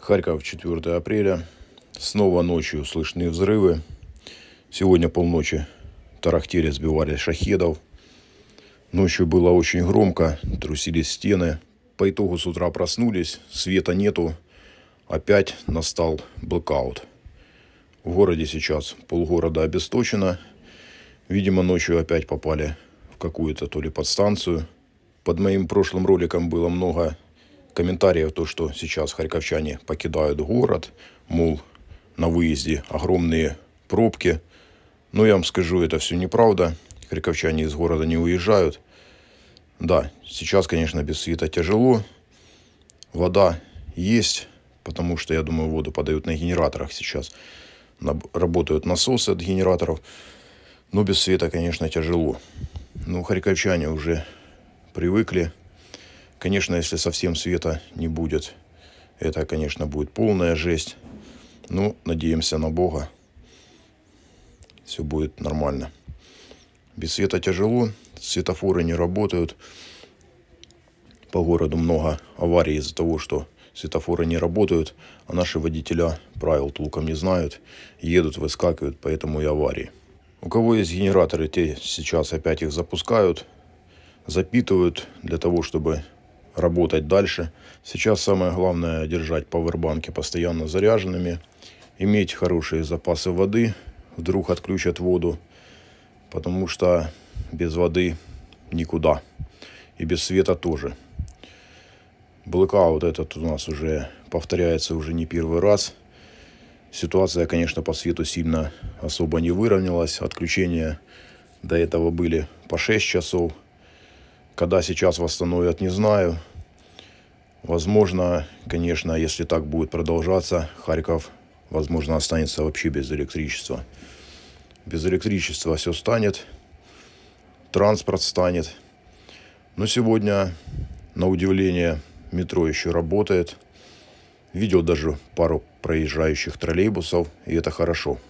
Харьков, 4 апреля. Снова ночью слышны взрывы. Сегодня полночи тарахтели сбивали шахедов. Ночью было очень громко, трусились стены. По итогу с утра проснулись, света нету. Опять настал блокаут. В городе сейчас полгорода обесточено. Видимо, ночью опять попали в какую-то то ли подстанцию. Под моим прошлым роликом было много комментариев, то, что сейчас харьковчане покидают город, мол, на выезде огромные пробки. Но ну, я вам скажу, это все неправда. Харьковчане из города не уезжают. Да, сейчас, конечно, без света тяжело. Вода есть, потому что, я думаю, воду подают на генераторах сейчас. Работают насосы от генераторов. Но без света, конечно, тяжело. Но ну, харьковчане уже привыкли Конечно, если совсем света не будет, это, конечно, будет полная жесть. Но ну, надеемся на Бога. Все будет нормально. Без света тяжело, светофоры не работают. По городу много аварий из-за того, что светофоры не работают, а наши водителя правил толком не знают, едут, выскакивают, поэтому и аварии. У кого есть генераторы, те сейчас опять их запускают, запитывают для того, чтобы работать дальше. Сейчас самое главное держать пауэрбанки постоянно заряженными, иметь хорошие запасы воды, вдруг отключат воду, потому что без воды никуда. И без света тоже. Блэкаут этот у нас уже повторяется уже не первый раз. Ситуация, конечно, по свету сильно особо не выровнялась. Отключения до этого были по 6 часов. Когда сейчас восстановят, не знаю. Возможно, конечно, если так будет продолжаться, Харьков, возможно, останется вообще без электричества. Без электричества все станет, транспорт станет. Но сегодня, на удивление, метро еще работает. Видел даже пару проезжающих троллейбусов, и это хорошо –